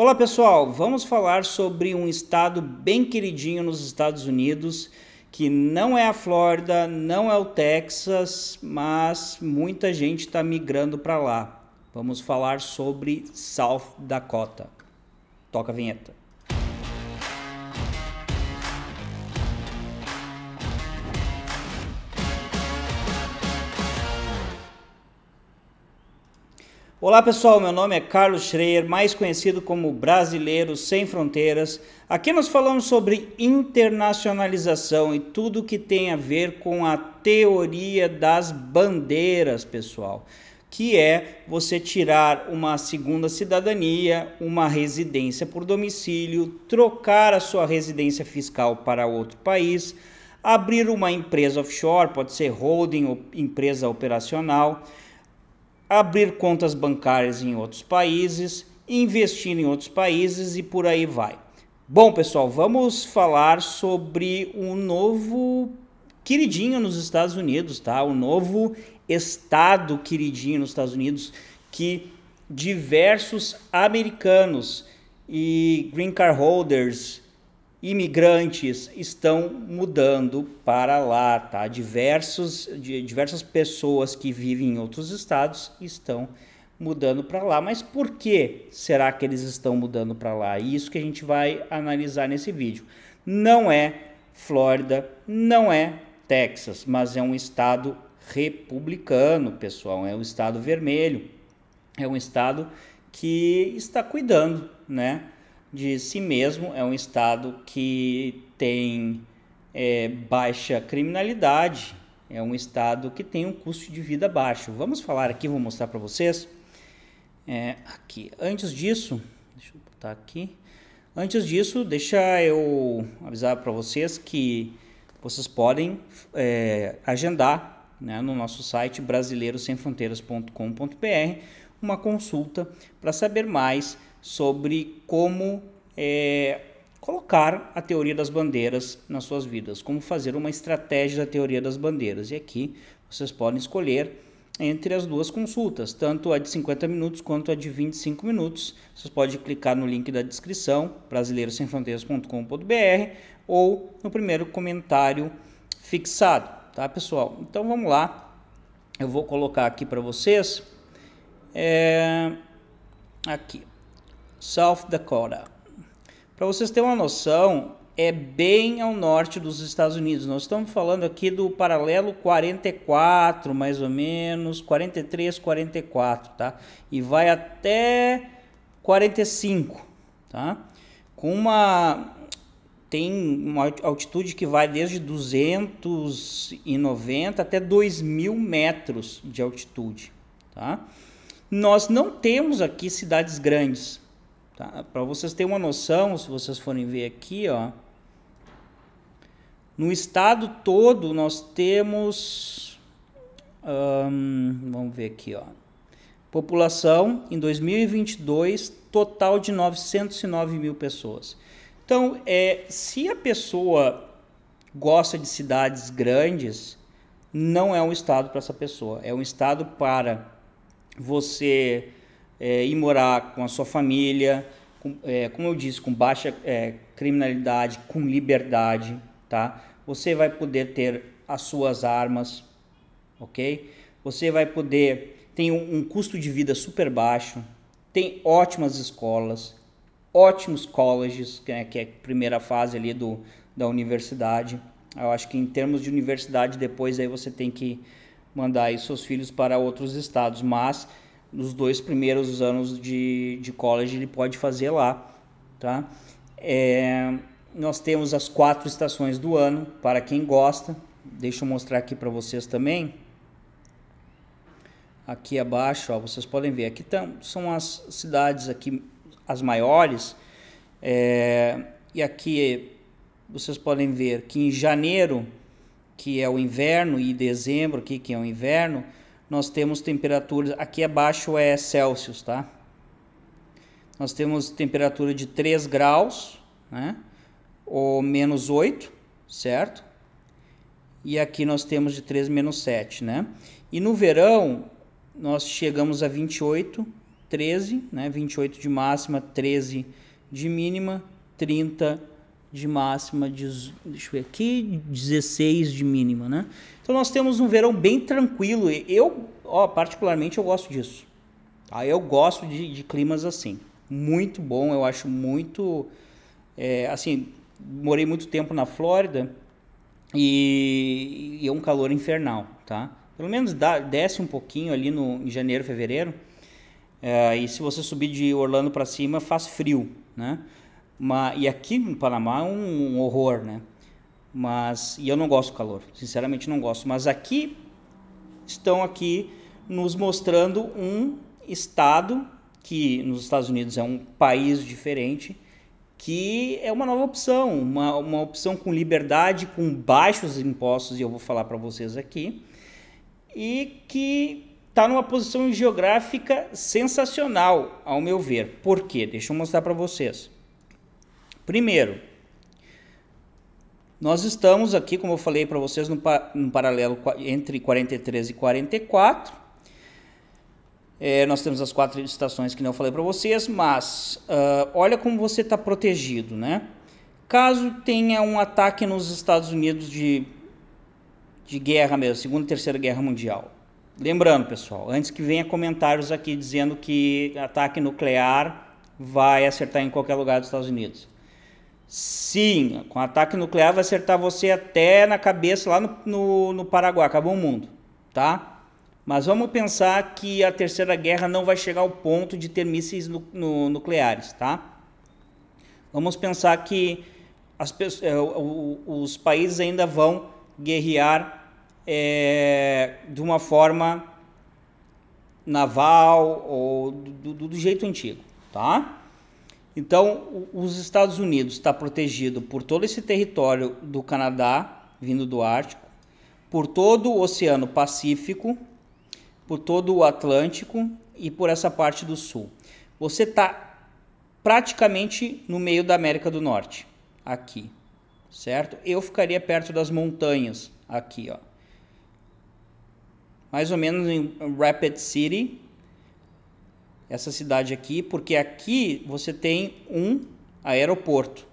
Olá pessoal, vamos falar sobre um estado bem queridinho nos Estados Unidos, que não é a Flórida, não é o Texas, mas muita gente está migrando para lá. Vamos falar sobre South Dakota. Toca a vinheta. Olá pessoal, meu nome é Carlos Schreier, mais conhecido como Brasileiro Sem Fronteiras. Aqui nós falamos sobre internacionalização e tudo que tem a ver com a teoria das bandeiras, pessoal, que é você tirar uma segunda cidadania, uma residência por domicílio, trocar a sua residência fiscal para outro país, abrir uma empresa offshore, pode ser holding ou empresa operacional abrir contas bancárias em outros países, investir em outros países e por aí vai. Bom, pessoal, vamos falar sobre um novo queridinho nos Estados Unidos, tá? O um novo estado queridinho nos Estados Unidos que diversos americanos e green card holders imigrantes estão mudando para lá, tá? Diversos, diversas pessoas que vivem em outros estados estão mudando para lá. Mas por que será que eles estão mudando para lá? Isso que a gente vai analisar nesse vídeo. Não é Flórida, não é Texas, mas é um estado republicano, pessoal, é um estado vermelho, é um estado que está cuidando, né? de si mesmo, é um estado que tem é, baixa criminalidade, é um estado que tem um custo de vida baixo. Vamos falar aqui, vou mostrar para vocês. É, aqui. Antes disso, deixa eu botar aqui. Antes disso, deixa eu avisar para vocês que vocês podem é, agendar né, no nosso site brasileirosemfronteiras.com.br uma consulta para saber mais sobre como é, colocar a teoria das bandeiras nas suas vidas, como fazer uma estratégia da teoria das bandeiras. E aqui vocês podem escolher entre as duas consultas, tanto a de 50 minutos quanto a de 25 minutos. Vocês podem clicar no link da descrição, brasileirosemfronteiras.com.br, ou no primeiro comentário fixado, tá pessoal? Então vamos lá, eu vou colocar aqui para vocês, é... aqui, South Dakota. Para vocês terem uma noção, é bem ao norte dos Estados Unidos. Nós estamos falando aqui do paralelo 44, mais ou menos, 43, 44, tá? E vai até 45, tá? Com uma tem uma altitude que vai desde 290 até 2000 metros de altitude, tá? Nós não temos aqui cidades grandes, Tá? Para vocês terem uma noção, se vocês forem ver aqui, ó, no estado todo nós temos, hum, vamos ver aqui, ó, população em 2022 total de 909 mil pessoas. Então, é, se a pessoa gosta de cidades grandes, não é um estado para essa pessoa. É um estado para você é, ir morar com a sua família, com, é, como eu disse, com baixa é, criminalidade, com liberdade, tá? Você vai poder ter as suas armas, ok? Você vai poder tem um, um custo de vida super baixo, tem ótimas escolas, ótimos colleges, que é, que é a primeira fase ali do, da universidade. Eu acho que em termos de universidade, depois aí você tem que mandar aí seus filhos para outros estados, mas nos dois primeiros anos de, de college ele pode fazer lá, tá? É, nós temos as quatro estações do ano para quem gosta. Deixa eu mostrar aqui para vocês também. Aqui abaixo, ó, vocês podem ver. Aqui tão, são as cidades aqui as maiores. É, e aqui vocês podem ver que em janeiro, que é o inverno, e dezembro aqui que é o inverno, nós temos temperaturas, aqui abaixo é Celsius, tá? Nós temos temperatura de 3 graus, né? Ou menos 8, certo? E aqui nós temos de 3 menos 7, né? E no verão, nós chegamos a 28, 13, né? 28 de máxima, 13 de mínima, 30 de de máxima, de, deixa eu ver aqui, 16 de mínima, né? Então nós temos um verão bem tranquilo. Eu, ó, particularmente, eu gosto disso. Tá? Eu gosto de, de climas assim. Muito bom, eu acho muito... É, assim, morei muito tempo na Flórida e, e, é um calor infernal, tá? Pelo menos dá, desce um pouquinho ali no, em janeiro, fevereiro. É, e se você subir de Orlando para cima, faz frio, né? e aqui no Panamá é um, um, horror, né? Mas e eu não gosto do calor, sinceramente não gosto. Mas aqui estão aqui nos mostrando um estado que nos Estados Unidos é um país diferente, que é uma nova opção, uma, uma opção com liberdade, com baixos impostos e eu vou falar para vocês aqui e que está numa posição geográfica sensacional, ao meu ver. Por quê? Deixa eu mostrar para vocês. Primeiro, nós estamos aqui, como eu falei para vocês, no, no, paralelo entre 43 e 44. É, nós temos as quatro estações que não falei para vocês, mas uh, olha como você está protegido, né? Caso tenha um ataque nos Estados Unidos de, de guerra mesmo, Segunda e Terceira Guerra Mundial. Lembrando, pessoal, antes que venha comentários aqui dizendo que ataque nuclear vai acertar em qualquer lugar dos Estados Unidos. Sim, com ataque nuclear vai acertar você até na cabeça lá no, no, no Paraguai, acabou o mundo, tá? Mas vamos pensar que a Terceira Guerra não vai chegar ao ponto de ter mísseis nu, nu, nucleares, tá? Vamos pensar que as, é, os países ainda vão guerrear é, de uma forma naval ou do, do, do jeito antigo, tá? Então, os Estados Unidos está protegido por todo esse território do Canadá, vindo do Ártico, por todo o Oceano Pacífico, por todo o Atlântico e por essa parte do Sul. Você está praticamente no meio da América do Norte, aqui, certo? Eu ficaria perto das montanhas, aqui, ó. Mais ou menos em Rapid City, essa cidade aqui, porque aqui você tem um aeroporto,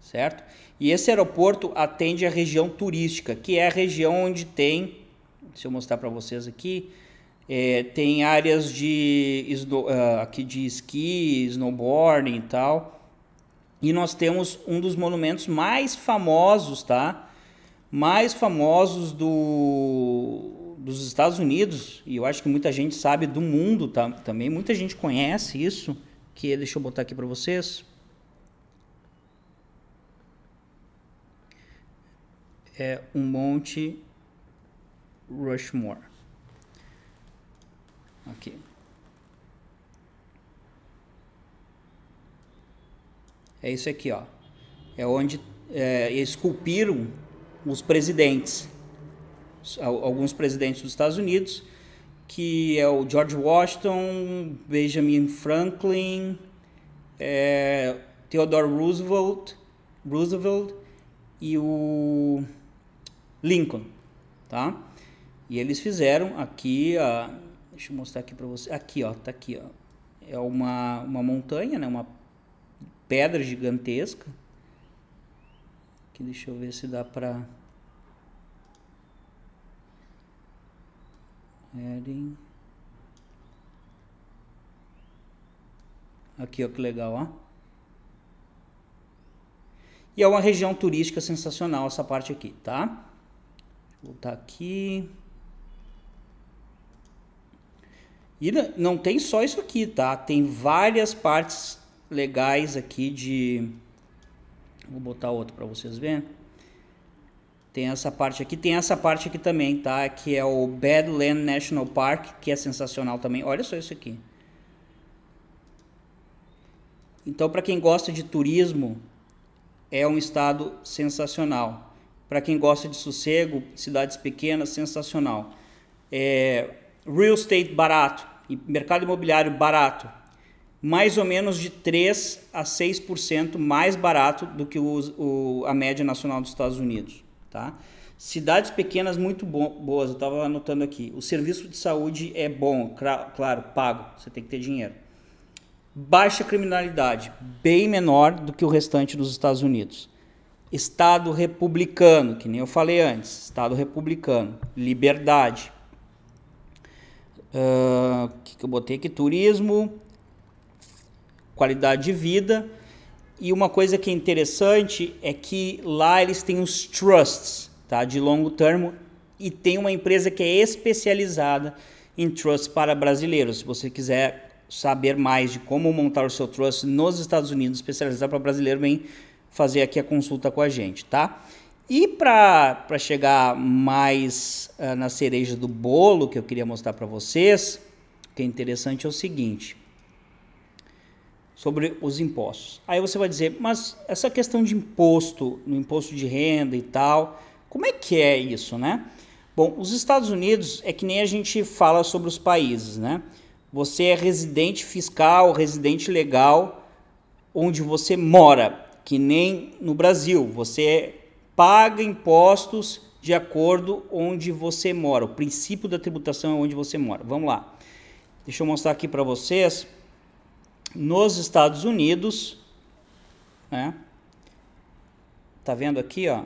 certo? E esse aeroporto atende a região turística, que é a região onde tem, deixa eu mostrar para vocês aqui, é, tem áreas de ah, aqui de esqui, snowboarding e tal. E nós temos um dos monumentos mais famosos, tá? Mais famosos do dos Estados Unidos, e eu acho que muita gente sabe do mundo tá, também, muita gente conhece isso, que deixa eu botar aqui para vocês. É um monte Rushmore. Aqui. É isso aqui, ó. É onde é, esculpiram os presidentes alguns presidentes dos Estados Unidos, que é o George Washington, Benjamin Franklin, é, Theodore Roosevelt, Roosevelt e o Lincoln, tá? E eles fizeram aqui, a, deixa eu mostrar aqui para você, aqui ó, tá aqui ó, é uma, uma montanha, né? Uma pedra gigantesca. Que deixa eu ver se dá para Heading. Aqui, ó, que legal, ó. E é uma região turística sensacional essa parte aqui, tá? Vou voltar aqui. E não tem só isso aqui, tá? Tem várias partes legais aqui de... Vou botar outro para vocês verem. Tem essa parte aqui, tem essa parte aqui também, tá? Que é o Badland National Park, que é sensacional também. Olha só isso aqui. Então, para quem gosta de turismo, é um estado sensacional. Para quem gosta de sossego, cidades pequenas, sensacional. É, real estate barato, mercado imobiliário barato, mais ou menos de 3 a 6% mais barato do que o, o, a média nacional dos Estados Unidos. Tá? Cidades pequenas muito bo boas, eu estava anotando aqui. O serviço de saúde é bom, claro, pago, você tem que ter dinheiro. Baixa criminalidade, bem menor do que o restante dos Estados Unidos. Estado republicano, que nem eu falei antes, Estado republicano, liberdade. O uh, que, que eu botei aqui? Turismo, qualidade de vida e uma coisa que é interessante é que lá eles têm os trusts, tá? De longo termo e tem uma empresa que é especializada em trusts para brasileiros. Se você quiser saber mais de como montar o seu trust nos Estados Unidos, especializado para brasileiro, vem fazer aqui a consulta com a gente, tá? E para chegar mais uh, na cereja do bolo que eu queria mostrar para vocês, o que é interessante é o seguinte: sobre os impostos. Aí você vai dizer, mas essa questão de imposto, no imposto de renda e tal, como é que é isso, né? Bom, os Estados Unidos é que nem a gente fala sobre os países, né? Você é residente fiscal, residente legal, onde você mora, que nem no Brasil. Você é, paga impostos de acordo onde você mora. O princípio da tributação é onde você mora. Vamos lá. Deixa eu mostrar aqui para vocês nos Estados Unidos, né? Tá vendo aqui, ó,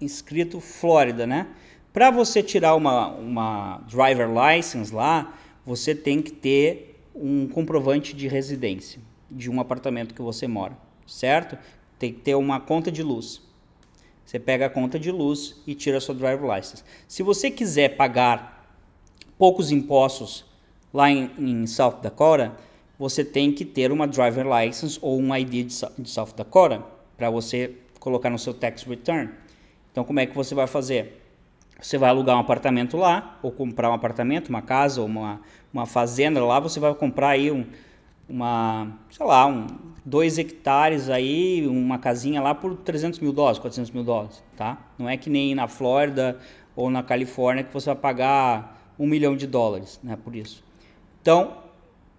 escrito Flórida, né? Para você tirar uma, uma driver license lá, você tem que ter um comprovante de residência de um apartamento que você mora, certo? Tem que ter uma conta de luz. Você pega a conta de luz e tira a sua driver license. Se você quiser pagar poucos impostos lá em, em South Dakota, você tem que ter uma driver license ou um ID de South Dakota para você colocar no seu tax return. Então, como é que você vai fazer? Você vai alugar um apartamento lá, ou comprar um apartamento, uma casa, ou uma, uma fazenda lá, você vai comprar aí um, uma, sei lá, um, dois hectares aí, uma casinha lá por 300 mil dólares, 400 mil dólares, tá? Não é que nem na Flórida ou na Califórnia que você vai pagar um milhão de dólares, né, por isso. Então,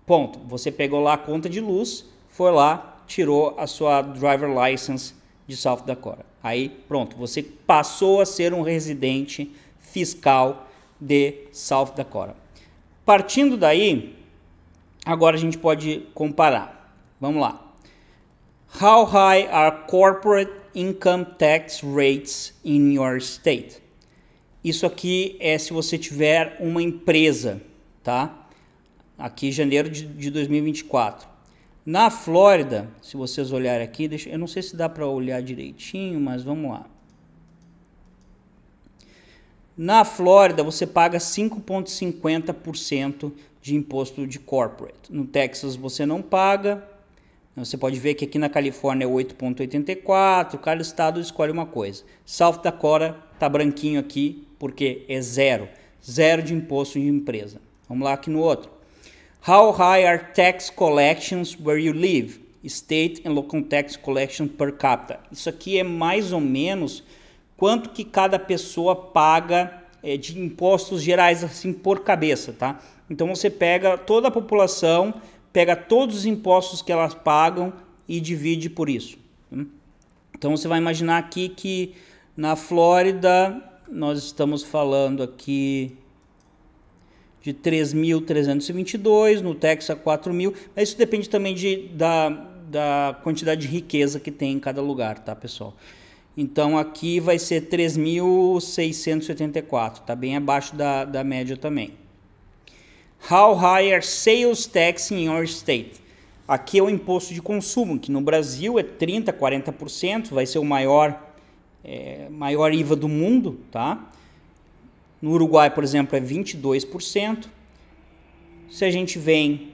Ponto. Você pegou lá a conta de luz, foi lá, tirou a sua driver license de South Dakota. Aí, pronto, você passou a ser um residente fiscal de South Dakota. Partindo daí, agora a gente pode comparar. Vamos lá. How high are corporate income tax rates in your state? Isso aqui é se você tiver uma empresa, tá? aqui janeiro de, de 2024. Na Flórida, se vocês olharem aqui, deixa, eu não sei se dá para olhar direitinho, mas vamos lá. Na Flórida, você paga 5,50% de imposto de corporate. No Texas, você não paga. Você pode ver que aqui na Califórnia é 8,84. Cada estado escolhe uma coisa. South Dakota está branquinho aqui porque é zero. Zero de imposto de empresa. Vamos lá aqui no outro. How high are tax collections where you live? State and local tax collection per capita. Isso aqui é mais ou menos quanto que cada pessoa paga é, de impostos gerais assim por cabeça, tá? Então você pega toda a população, pega todos os impostos que elas pagam e divide por isso. Tá? Então você vai imaginar aqui que na Flórida nós estamos falando aqui de 3.322, no Texas 4.000, mas isso depende também de, da, da quantidade de riqueza que tem em cada lugar, tá, pessoal? Então aqui vai ser 3.684, tá bem abaixo da, da média também. How high are sales tax in your state? Aqui é o imposto de consumo, que no Brasil é 30%, 40%, vai ser o maior, é, maior IVA do mundo, tá? No Uruguai, por exemplo, é 22%. Se a gente vem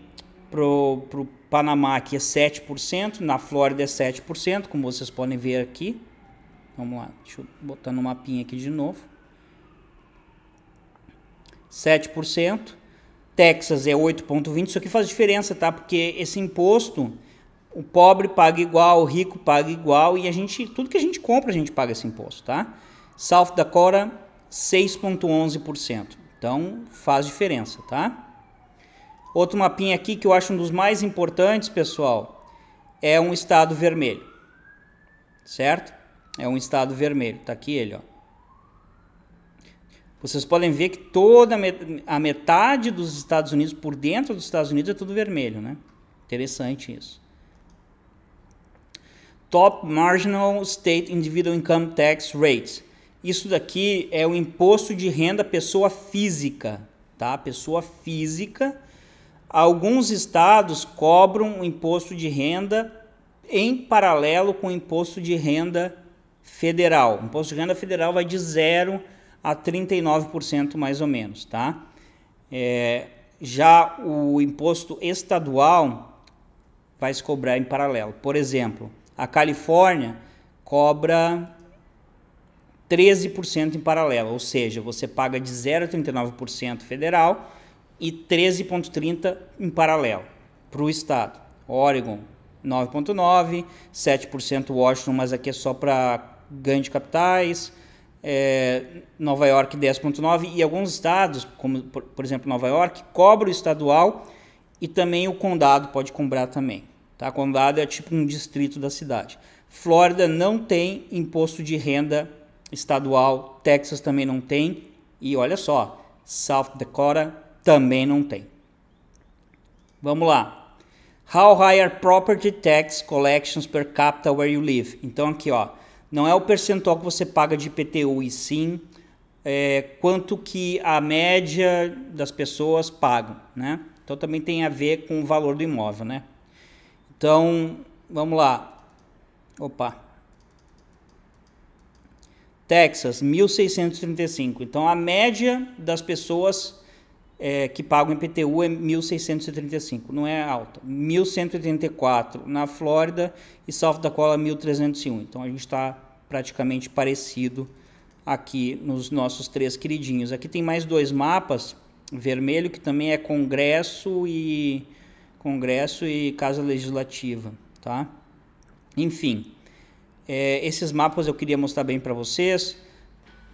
para o Panamá, aqui é 7%, na Flórida é 7%, como vocês podem ver aqui. Vamos lá, deixa eu botar no mapinha aqui de novo. 7%. Texas é 8,20%. Isso aqui faz diferença, tá? Porque esse imposto, o pobre paga igual, o rico paga igual, e a gente, tudo que a gente compra, a gente paga esse imposto, tá? South Dakota 6,11%. Então faz diferença, tá? Outro mapinha aqui que eu acho um dos mais importantes, pessoal, é um estado vermelho, certo? É um estado vermelho, tá aqui ele, ó. Vocês podem ver que toda a metade dos Estados Unidos, por dentro dos Estados Unidos, é tudo vermelho, né? Interessante isso. Top Marginal State Individual Income Tax Rates isso daqui é o imposto de renda pessoa física, tá? Pessoa física. Alguns estados cobram o imposto de renda em paralelo com o imposto de renda federal. O imposto de renda federal vai de 0 a 39% mais ou menos, tá? É, já o imposto estadual vai se cobrar em paralelo. Por exemplo, a Califórnia cobra 13% em paralelo, ou seja, você paga de 0,39% a federal e 13,30% em paralelo para o Estado. Oregon, 9,9%, 7% Washington, mas aqui é só para ganho de capitais, é, Nova York 10,9% e alguns estados, como por, por exemplo Nova York, cobra o estadual e também o condado pode cobrar também. Tá? Condado é tipo um distrito da cidade. Flórida não tem imposto de renda estadual, Texas também não tem, e olha só, South Dakota também não tem. Vamos lá. How high are property tax collections per capita where you live? Então aqui, ó, não é o percentual que você paga de IPTU, e sim é, quanto que a média das pessoas pagam, né? Então também tem a ver com o valor do imóvel, né? Então, vamos lá. Opa. Texas, 1.635. Então, a média das pessoas é, que pagam IPTU é 1.635, não é alta. 1.184 na Flórida e South Dakota, 1.301. Então, a gente está praticamente parecido aqui nos nossos três queridinhos. Aqui tem mais dois mapas, vermelho, que também é Congresso e Congresso e Casa Legislativa, tá? Enfim, é, esses mapas eu queria mostrar bem para vocês,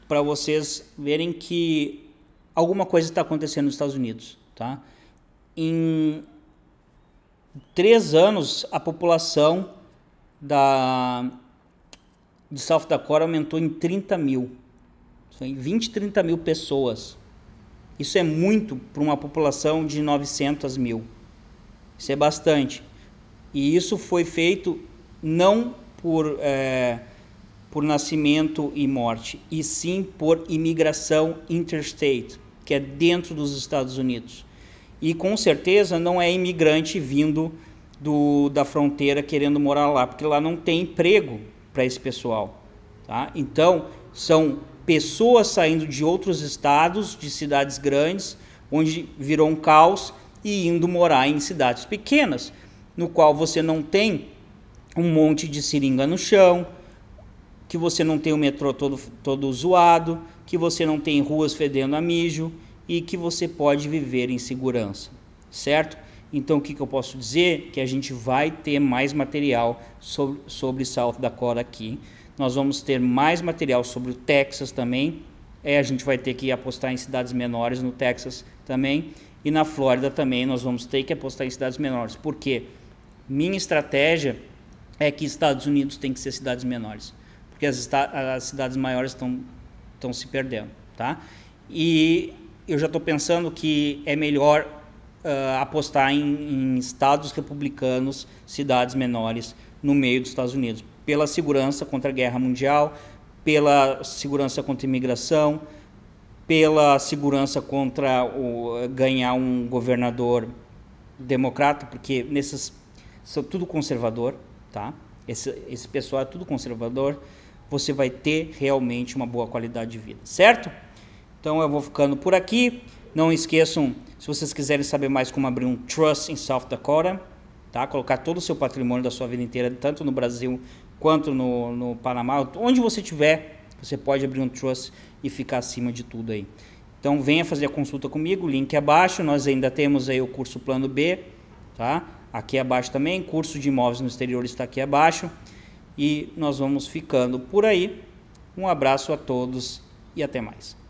para vocês verem que alguma coisa está acontecendo nos Estados Unidos, tá? Em três anos a população da de South Dakota aumentou em 30 mil, em 20, 30 mil pessoas. Isso é muito para uma população de 900 mil. Isso é bastante. E isso foi feito não por, é, por nascimento e morte, e sim por imigração interstate, que é dentro dos Estados Unidos. E com certeza não é imigrante vindo do, da fronteira querendo morar lá, porque lá não tem emprego para esse pessoal. Tá? Então, são pessoas saindo de outros estados, de cidades grandes, onde virou um caos, e indo morar em cidades pequenas, no qual você não tem um monte de seringa no chão, que você não tem o metrô todo, todo zoado, que você não tem ruas fedendo a mijo e que você pode viver em segurança, certo? Então o que, que eu posso dizer? Que a gente vai ter mais material sobre, sobre South Dakota aqui. Nós vamos ter mais material sobre o Texas também. É, a gente vai ter que apostar em cidades menores no Texas também. E na Flórida também nós vamos ter que apostar em cidades menores. Por quê? Minha estratégia é que Estados Unidos tem que ser cidades menores, porque as, as cidades maiores estão se perdendo, tá? E eu já estou pensando que é melhor uh, apostar em, em estados republicanos, cidades menores no meio dos Estados Unidos, pela segurança contra a guerra mundial, pela segurança contra a imigração, pela segurança contra o, ganhar um governador democrata, porque nesses são tudo conservador, tá? Esse, esse pessoal é tudo conservador, você vai ter realmente uma boa qualidade de vida, certo? Então eu vou ficando por aqui. Não esqueçam, se vocês quiserem saber mais como abrir um trust em South Dakota, tá? Colocar todo o seu patrimônio da sua vida inteira, tanto no Brasil quanto no, no Panamá, onde você tiver, você pode abrir um trust e ficar acima de tudo aí. Então venha fazer a consulta comigo, link abaixo. Nós ainda temos aí o curso Plano B, tá? aqui abaixo também. Curso de imóveis no exterior está aqui abaixo. E nós vamos ficando por aí. Um abraço a todos e até mais.